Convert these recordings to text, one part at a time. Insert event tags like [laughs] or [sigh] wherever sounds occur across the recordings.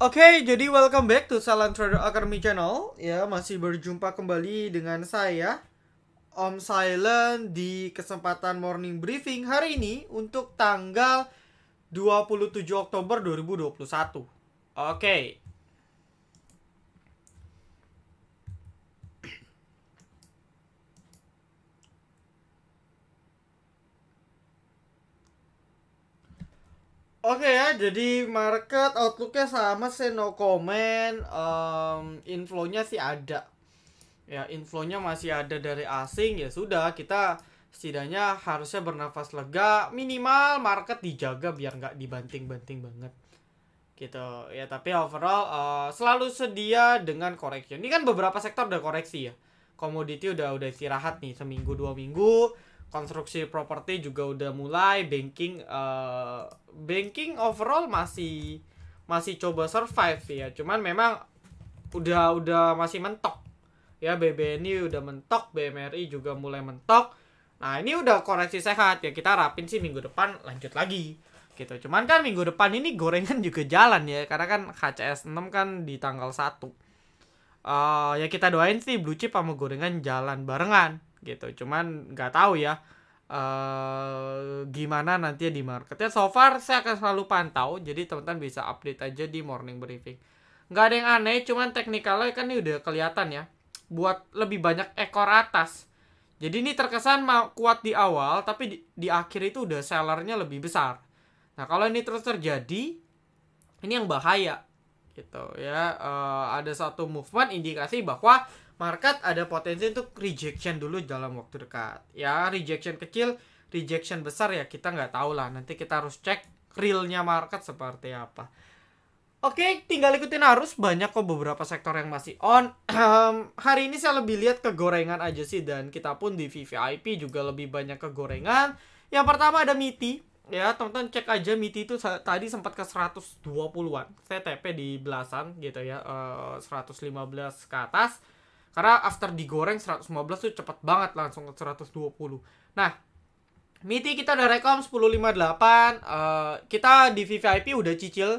Oke, okay, jadi welcome back to Salam Trader Academy channel. Ya, masih berjumpa kembali dengan saya Om Silent di kesempatan morning briefing hari ini untuk tanggal 27 Oktober 2021. Oke, Oke okay, ya, jadi market outlooknya sama sih no comment, um, inflownya sih ada. Ya, inflownya masih ada dari asing ya sudah kita setidaknya harusnya bernafas lega minimal market dijaga biar nggak dibanting-banting banget gitu ya tapi overall uh, selalu sedia dengan koreksi ini kan beberapa sektor udah koreksi ya komoditi udah udah istirahat nih seminggu dua minggu konstruksi properti juga udah mulai banking uh, banking overall masih masih coba survive ya cuman memang udah udah masih mentok ya BBNI udah mentok BMRI juga mulai mentok nah ini udah koreksi sehat ya kita rapin sih minggu depan lanjut lagi gitu cuman kan minggu depan ini gorengan [laughs] juga jalan ya karena kan HCS 6 kan di tanggal 1 uh, eh, ya kita doain sih blue chip sama gorengan jalan barengan gitu cuman nggak tahu ya uh, gimana nanti di marketnya so far saya akan selalu pantau jadi teman-teman bisa update aja di morning briefing nggak ada yang aneh cuman teknikalnya kan ini udah kelihatan ya buat lebih banyak ekor atas jadi ini terkesan mau kuat di awal tapi di, di akhir itu udah sellernya lebih besar nah kalau ini terus terjadi ini yang bahaya gitu ya uh, ada satu movement indikasi bahwa market ada potensi untuk rejection dulu dalam waktu dekat ya rejection kecil rejection besar ya kita nggak tahu lah nanti kita harus cek realnya market seperti apa Oke, tinggal ikutin arus. Banyak kok beberapa sektor yang masih on. hari ini saya lebih lihat ke gorengan aja sih. Dan kita pun di VVIP juga lebih banyak ke gorengan. Yang pertama ada MITI. Ya, teman-teman cek aja MITI itu tadi sempat ke 120-an. TTP di belasan gitu ya. Uh, eh, 115 ke atas. Karena after digoreng 115 tuh cepet banget langsung ke 120. Nah, Miti kita udah rekom 1058. Uh, eh, kita di VVIP udah cicil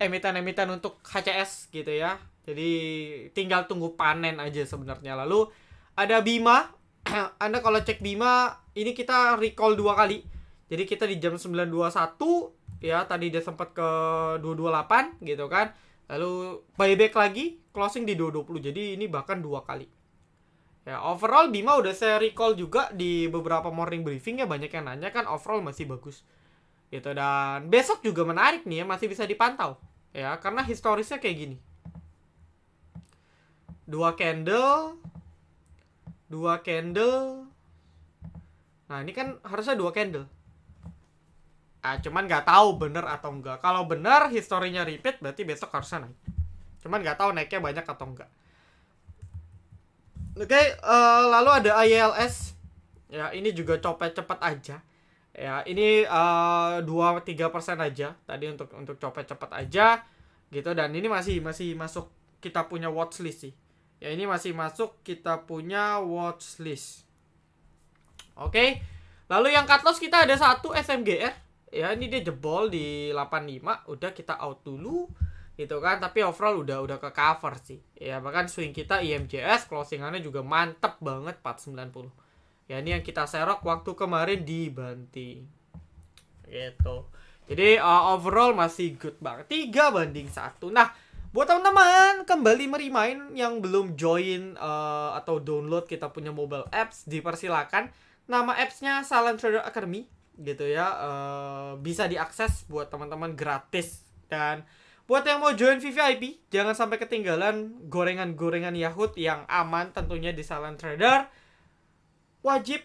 emiten-emiten untuk HCS gitu ya. Jadi tinggal tunggu panen aja sebenarnya. Lalu ada Bima. [clears throat] Anda kalau cek Bima, ini kita recall dua kali. Jadi kita di jam 921 ya tadi dia sempat ke 228 gitu kan. Lalu buyback lagi closing di 220. Jadi ini bahkan dua kali. Ya, overall Bima udah saya recall juga di beberapa morning briefing ya banyak yang nanya kan overall masih bagus. Gitu dan besok juga menarik nih ya masih bisa dipantau. Ya, karena historisnya kayak gini. Dua candle dua candle. Nah, ini kan harusnya dua candle Ah, cuman nggak tahu bener atau enggak. Kalau bener historinya repeat berarti besok harusnya naik. Cuman nggak tahu naiknya banyak atau enggak. Oke, okay, uh, eh, lalu ada ILS. Ya, ini juga copet cepat aja. Ya, ini eh, dua uh, tiga persen aja tadi untuk untuk copet cepat aja gitu dan ini masih masih masuk kita punya watchlist sih. Ya, ini masih masuk kita punya watchlist Oke. Okay. Lalu yang cut loss kita ada satu SMGR ya ini dia jebol di 85 udah kita out dulu gitu kan tapi overall udah udah ke cover sih ya bahkan swing kita IMJS closingannya juga mantep banget 490 ya ini yang kita serok waktu kemarin di Banting gitu jadi uh, overall masih good banget 3 banding satu nah buat teman-teman kembali merimain yang belum join uh, atau download kita punya mobile apps dipersilakan nama appsnya Silent Trader Academy gitu ya uh, bisa diakses buat teman-teman gratis dan buat yang mau join VVIP jangan sampai ketinggalan gorengan-gorengan Yahut yang aman tentunya di Silent Trader wajib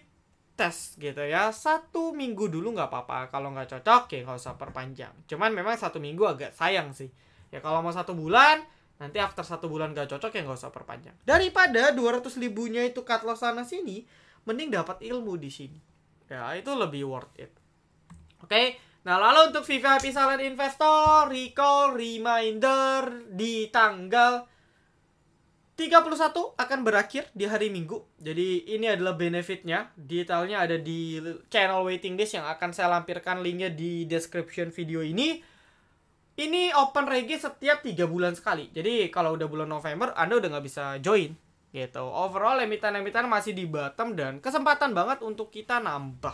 tes gitu ya satu minggu dulu nggak apa-apa kalau nggak cocok ya nggak usah perpanjang cuman memang satu minggu agak sayang sih ya kalau mau satu bulan nanti after satu bulan gak cocok ya nggak usah perpanjang daripada 200 ribunya itu cut loss sana sini mending dapat ilmu di sini ya itu lebih worth it oke okay? nah lalu untuk VVIP silent investor recall reminder di tanggal 31 akan berakhir di hari Minggu. Jadi ini adalah benefitnya. Detailnya ada di channel waiting list yang akan saya lampirkan linknya di description video ini. Ini open regi setiap 3 bulan sekali. Jadi kalau udah bulan November Anda udah nggak bisa join gitu overall emiten-emiten masih di bottom dan kesempatan banget untuk kita nambah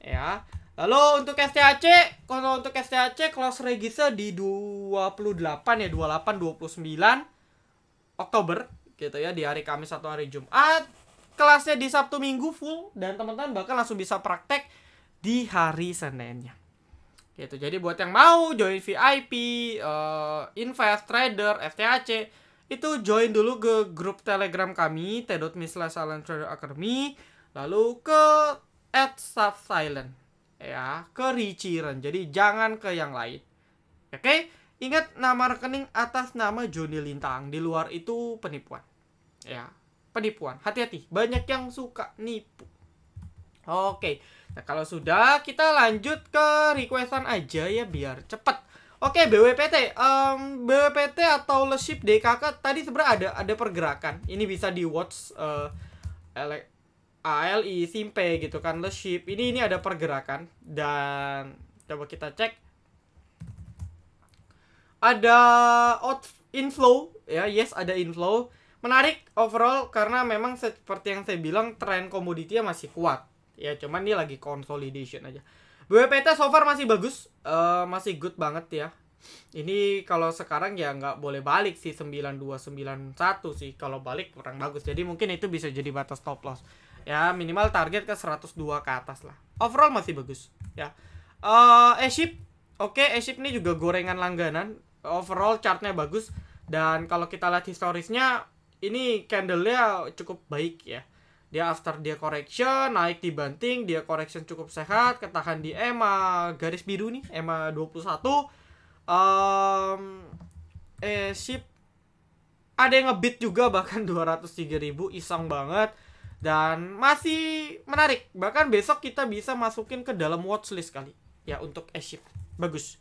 ya lalu untuk STAC kalau untuk STAC close register di 28 ya 28 29 Oktober gitu ya di hari Kamis atau hari Jumat kelasnya di Sabtu Minggu full dan teman-teman bahkan langsung bisa praktek di hari Seninnya gitu jadi buat yang mau join VIP uh, eh, invest trader STAC itu join dulu ke grup telegram kami t.me slash silent trader academy lalu ke at staff silent ya ke Riciran jadi jangan ke yang lain oke okay? ingat nama rekening atas nama Joni Lintang di luar itu penipuan ya penipuan hati-hati banyak yang suka nipu oke okay. nah kalau sudah kita lanjut ke requestan aja ya biar cepet Oke, BWPT. Um, BWPT atau Leship DKK tadi sebenarnya ada ada pergerakan. Ini bisa di watch uh, eh, ALI, Simpe gitu kan, Leship. Ini ini ada pergerakan dan coba kita cek. Ada out inflow ya, yes ada inflow. Menarik overall karena memang seperti yang saya bilang tren komoditinya masih kuat. Ya, cuman ini lagi consolidation aja. BWPT so far masih bagus, uh, masih good banget ya. Ini kalau sekarang ya nggak boleh balik sih 9291 sih. Kalau balik kurang bagus. Jadi mungkin itu bisa jadi batas top loss. Ya minimal target ke 102 ke atas lah. Overall masih bagus ya. Uh, eh, Eship, oke okay, Eship ini juga gorengan langganan. Overall chartnya bagus dan kalau kita lihat historisnya ini candlenya cukup baik ya dia after dia correction naik dibanting dia correction cukup sehat ketahan di EMA garis biru nih EMA 21 um, eh ship ada yang ngebit juga bahkan 203.000 iseng banget dan masih menarik bahkan besok kita bisa masukin ke dalam watchlist kali ya untuk e-ship bagus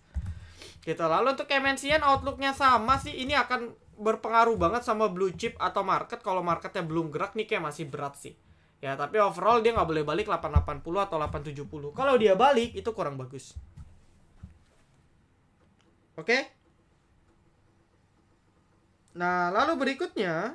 kita lalu untuk MNCN outlooknya sama sih ini akan berpengaruh banget sama blue chip atau market kalau marketnya belum gerak nih kayak masih berat sih ya tapi overall dia nggak boleh balik 880 atau 870 kalau dia balik itu kurang bagus oke okay? nah lalu berikutnya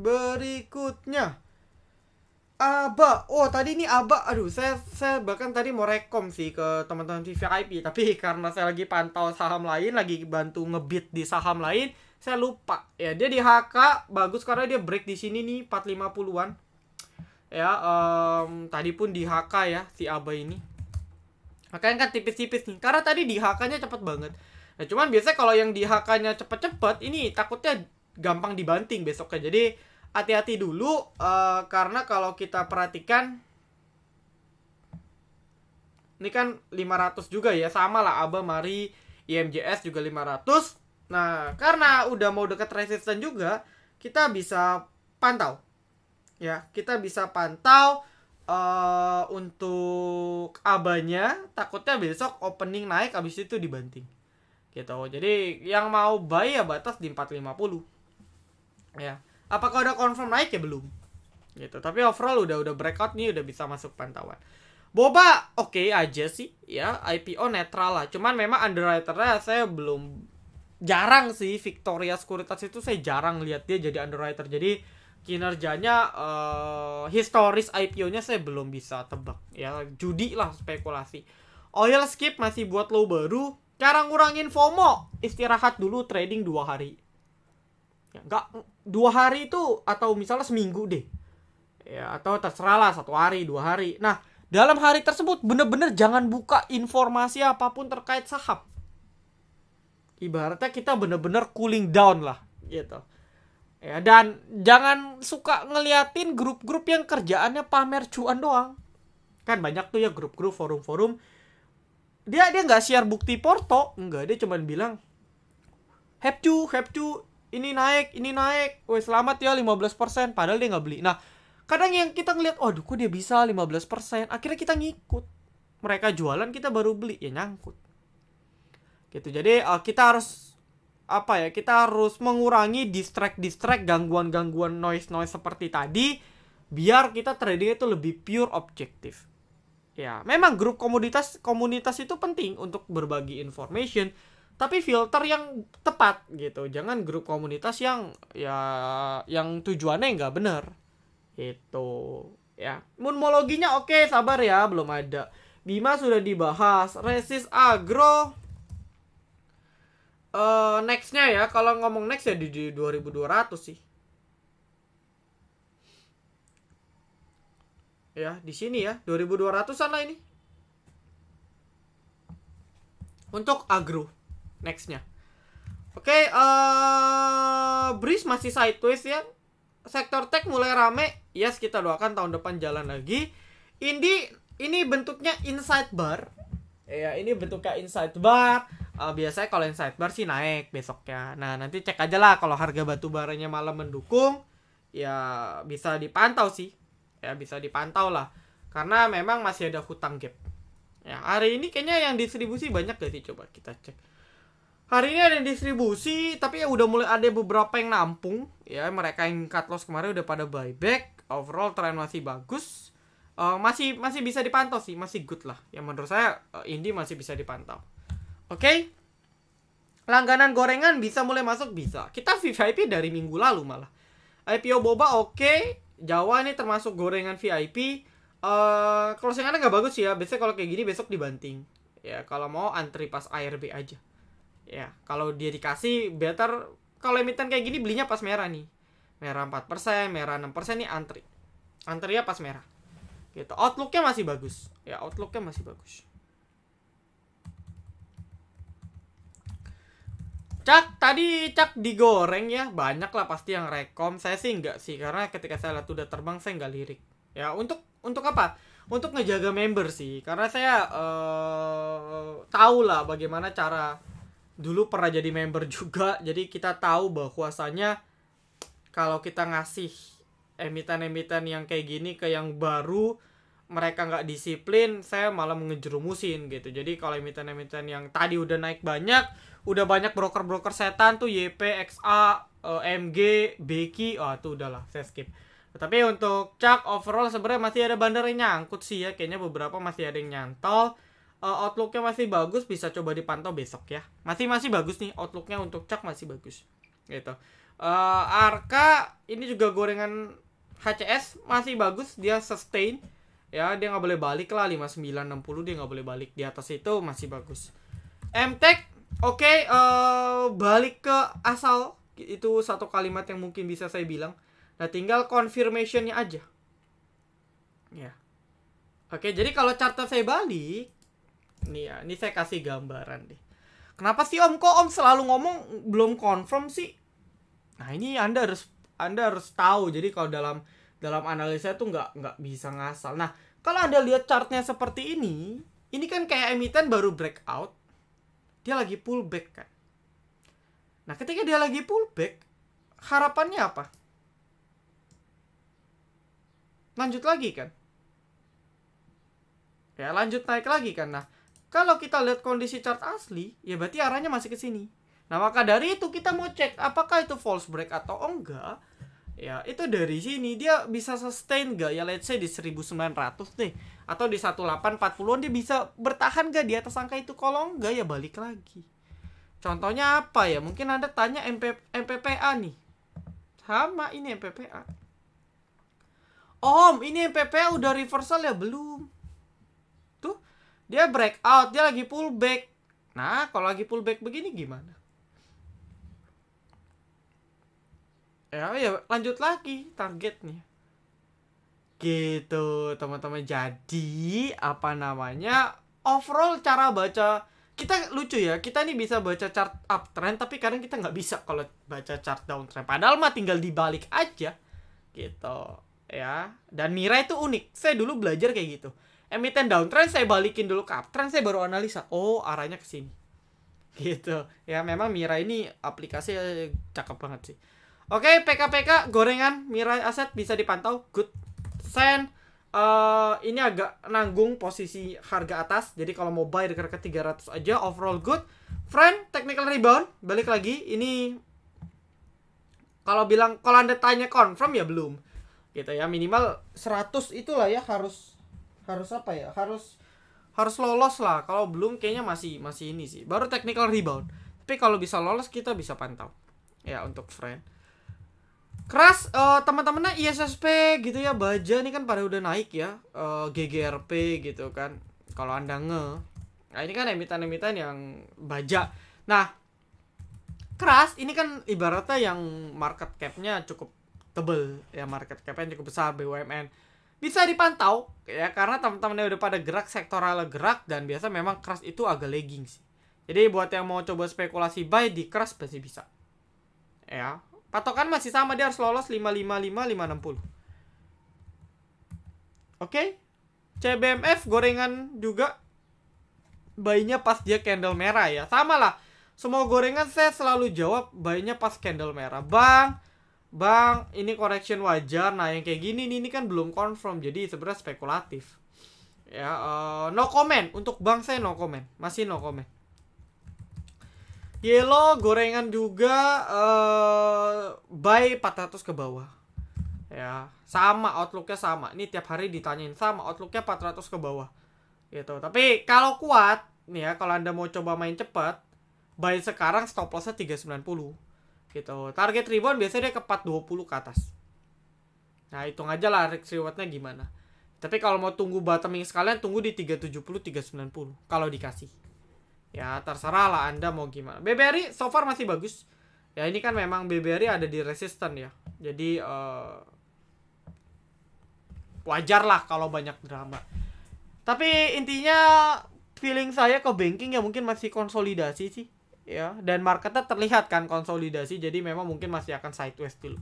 berikutnya. Aba. Oh, tadi ini Aba. Aduh, saya saya bahkan tadi mau rekom sih ke teman-teman VIP, tapi [laughs] karena saya lagi pantau saham lain, lagi bantu ngebit di saham lain, saya lupa. Ya, dia di HK bagus karena dia break di sini nih 450-an. Ya, um, tadi pun di HK ya si Aba ini. Makanya kan tipis-tipis nih. Karena tadi di HK-nya cepet banget. Nah, cuman biasanya kalau yang di HK-nya cepet-cepet, ini takutnya gampang dibanting besoknya. Jadi hati-hati dulu uh, karena kalau kita perhatikan ini kan 500 juga ya sama lah Aba Mari IMJS juga 500 nah karena udah mau deket resisten juga kita bisa pantau ya kita bisa pantau uh, untuk abanya takutnya besok opening naik habis itu dibanting gitu jadi yang mau buy ya batas di 450 ya apakah udah confirm naik ya belum gitu tapi overall udah udah breakout nih udah bisa masuk pantauan Boba oke okay aja sih ya IPO netral lah cuman memang underwriternya saya belum jarang sih Victoria Sekuritas itu saya jarang lihat dia jadi underwriter jadi kinerjanya uh, historis IPO-nya saya belum bisa tebak ya judi lah spekulasi oil skip masih buat low baru cara ngurangin FOMO istirahat dulu trading dua hari nggak dua hari itu atau misalnya seminggu deh ya atau terserah lah satu hari dua hari nah dalam hari tersebut bener-bener jangan buka informasi apapun terkait saham ibaratnya kita bener-bener cooling down lah gitu ya dan jangan suka ngeliatin grup-grup yang kerjaannya pamer cuan doang kan banyak tuh ya grup-grup forum-forum dia dia nggak share bukti porto nggak dia cuman bilang have to have to ini naik, ini naik. Woi, selamat ya 15%. Padahal dia nggak beli. Nah, kadang yang kita ngelihat, waduh kok dia bisa 15%. Akhirnya kita ngikut. Mereka jualan, kita baru beli. Ya nyangkut. Gitu. Jadi uh, kita harus apa ya? Kita harus mengurangi distract-distract gangguan-gangguan noise-noise seperti tadi biar kita trading itu lebih pure objektif. Ya, memang grup komoditas komunitas itu penting untuk berbagi information, tapi filter yang tepat gitu jangan grup komunitas yang ya yang tujuannya nggak bener itu ya monologinya oke okay, sabar ya belum ada Bima sudah dibahas resist agro uh, nextnya ya kalau ngomong next ya di, di 2200 sih ya di sini ya 2200 sana ini untuk agro nextnya. Oke, okay, uh, eh, Breeze masih sideways ya. Sektor tech mulai rame. Yes, kita doakan tahun depan jalan lagi. Indi ini bentuknya inside bar. Ya, ini bentuknya inside bar. Uh, biasanya kalau inside bar sih naik besoknya. Nah, nanti cek aja lah kalau harga batu baranya malah mendukung, ya bisa dipantau sih. Ya, bisa dipantau lah. Karena memang masih ada hutang gap. Ya, hari ini kayaknya yang distribusi banyak gak sih coba kita cek Hari ini ada yang distribusi, tapi ya udah mulai ada beberapa yang nampung. Ya, mereka yang cut loss kemarin udah pada buyback. Overall tren masih bagus. Uh, masih masih bisa dipantau sih, masih good lah. Yang menurut saya uh, eh, ini masih bisa dipantau. Oke. Okay? Langganan gorengan bisa mulai masuk bisa. Kita VIP dari minggu lalu malah. IPO boba oke, okay. Jawa ini termasuk gorengan VIP. Uh, eh, closingannya nggak bagus ya. Biasanya kalau kayak gini besok dibanting. Ya kalau mau antri pas ARB aja ya kalau dia dikasih better kalau emiten kayak gini belinya pas merah nih merah 4% merah 6% nih antri antri ya pas merah gitu outlooknya masih bagus ya outlooknya masih bagus Cak tadi Cak digoreng ya banyak lah pasti yang rekom saya sih nggak sih karena ketika saya lihat udah terbang saya nggak lirik ya untuk untuk apa untuk ngejaga member sih karena saya uh, tahu lah bagaimana cara dulu pernah jadi member juga [laughs] jadi kita tahu bahwasanya kalau kita ngasih emiten-emiten yang kayak gini ke yang baru mereka nggak disiplin saya malah mengejerumusin gitu jadi kalau emiten-emiten yang tadi udah naik banyak udah banyak broker-broker setan tuh YP, XA, eh, MG, BQ oh tuh udahlah saya skip tapi untuk cak overall sebenarnya masih ada bandar yang nyangkut sih ya kayaknya beberapa masih ada yang nyantol uh, outlooknya masih bagus bisa coba dipantau besok ya masih masih bagus nih outlooknya untuk cak masih bagus gitu uh, eh, Arka ini juga gorengan HCS masih bagus dia sustain ya dia nggak boleh balik lah 5960 dia nggak boleh balik di atas itu masih bagus MTEK oke okay, uh, eh, balik ke asal itu satu kalimat yang mungkin bisa saya bilang nah tinggal confirmationnya aja ya yeah. oke okay, jadi kalau charter saya balik nih ya ini saya kasih gambaran deh kenapa sih om kok om selalu ngomong belum confirm sih nah ini anda harus anda harus tahu jadi kalau dalam dalam analisa itu nggak nggak bisa ngasal nah kalau anda lihat chartnya seperti ini ini kan kayak emiten baru breakout dia lagi pullback kan nah ketika dia lagi pullback harapannya apa lanjut lagi kan ya lanjut naik lagi kan nah kalau kita lihat kondisi chart asli, ya berarti arahnya masih ke sini. Nah, maka dari itu kita mau cek apakah itu false break atau enggak. Ya, itu dari sini dia bisa sustain nggak ya let's say di 1900 nih atau di 1840 dia bisa bertahan nggak di atas angka itu kalau enggak ya balik lagi. Contohnya apa ya? Mungkin Anda tanya MP, MPPA nih. Sama ini MPPA. Om, ini MPPA udah reversal ya belum? Dia break out, dia lagi pullback. Nah, kalau lagi pullback begini gimana? Ya, ya lanjut lagi targetnya. Gitu, teman-teman. Jadi, apa namanya? Overall cara baca kita lucu ya kita ini bisa baca chart uptrend tapi kadang kita nggak bisa kalau baca chart downtrend padahal mah tinggal dibalik aja gitu ya dan Mira itu unik saya dulu belajar kayak gitu emiten downtrend saya balikin dulu ke uptrend saya baru analisa oh arahnya ke sini [laughs] gitu ya memang Mira ini aplikasi eh, cakep banget sih oke PKPK gorengan Mira aset bisa dipantau good send uh, eh, ini agak nanggung posisi harga atas jadi kalau mau buy dekat ke 300 aja overall good friend technical rebound balik lagi ini kalau bilang kalau anda tanya confirm ya belum gitu ya minimal 100 itulah ya harus harus apa ya harus harus lolos lah kalau belum kayaknya masih masih ini sih baru technical rebound tapi kalau bisa lolos kita bisa pantau ya untuk friend keras uh, teman-temannya ISSP gitu ya baja nih kan pada udah naik ya uh, eh, GGRP gitu kan kalau anda nge nah ini kan emiten-emiten yang baja nah keras ini kan ibaratnya yang market capnya cukup tebel ya market capnya cukup besar BUMN bisa dipantau ya karena teman-temannya udah pada gerak sektoral gerak dan biasa memang crash itu agak lagging sih. Jadi buat yang mau coba spekulasi buy di crash pasti bisa. Ya, patokan masih sama dia harus lolos 555 560. Oke. Okay? CBMF gorengan juga bayinya pas dia candle merah ya. Sama lah. Semua gorengan saya selalu jawab bayinya pas candle merah. Bang, Bang, ini correction wajar. Nah, yang kayak gini nih, ini kan belum confirm. Jadi sebenarnya spekulatif. Ya, uh, no comment. Untuk Bang saya no comment. Masih no comment. Yellow gorengan juga uh, buy 400 ke bawah. Ya, sama outlooknya sama. Ini tiap hari ditanyain sama outlooknya 400 ke bawah. Gitu. Tapi kalau kuat nih ya, kalau Anda mau coba main cepat, buy sekarang stop lossnya 390 gitu target rebound biasanya dia ke 420 ke atas nah hitung aja lah risk rewardnya gimana tapi kalau mau tunggu bottoming sekalian tunggu di 370 390 kalau dikasih ya terserah lah anda mau gimana BBRI so far masih bagus ya ini kan memang BBRI ada di resisten ya jadi uh, wajar lah kalau banyak drama tapi intinya feeling saya ke banking ya mungkin masih konsolidasi sih ya dan marketnya terlihat kan konsolidasi jadi memang mungkin masih akan sideways dulu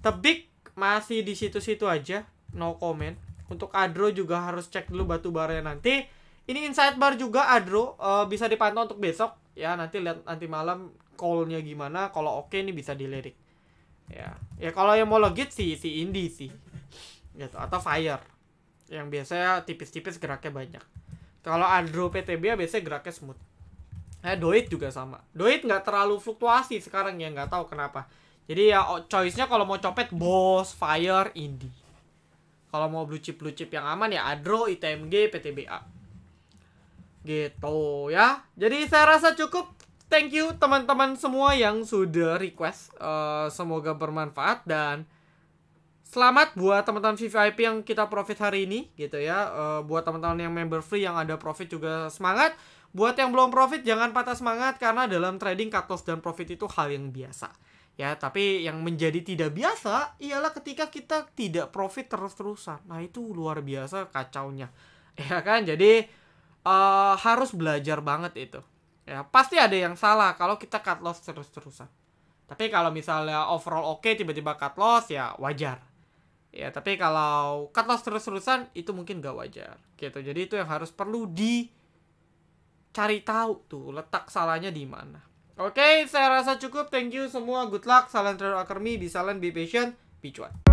tebik masih di situ-situ aja no comment untuk adro juga harus cek dulu batu baranya nanti ini inside bar juga adro uh, bisa dipantau untuk besok ya nanti lihat nanti malam callnya gimana kalau oke okay, ini bisa dilirik ya ya kalau yang mau legit sih si Indi sih gitu atau fire yang biasanya tipis-tipis geraknya banyak kalau adro ptb biasanya geraknya smooth eh Doit juga sama. Doit nggak terlalu fluktuasi sekarang ya, nggak tahu kenapa. Jadi ya oh, choice-nya kalau mau copet boss Fire, indie Kalau mau blue chip blue chip yang aman ya Adro, ITMG, PTBA. Gitu ya. Jadi saya rasa cukup. Thank you teman-teman semua yang sudah request. Uh, semoga bermanfaat dan selamat buat teman-teman VIP yang kita profit hari ini gitu ya. Uh, buat teman-teman yang member free yang ada profit juga semangat. Buat yang belum profit jangan patah semangat karena dalam trading cut loss dan profit itu hal yang biasa. Ya, tapi yang menjadi tidak biasa ialah ketika kita tidak profit terus-terusan. Nah, itu luar biasa kacaunya. Ya kan? Jadi uh, harus belajar banget itu. Ya, pasti ada yang salah kalau kita cut loss terus-terusan. Tapi kalau misalnya overall oke okay, tiba-tiba cut loss ya wajar. Ya, tapi kalau cut loss terus-terusan itu mungkin gak wajar gitu. Jadi itu yang harus perlu di cari tahu tuh letak salahnya di mana. Oke, okay, saya rasa cukup. Thank you semua. Good luck. Salam terhadap Di Be silent, be patient, be cuan.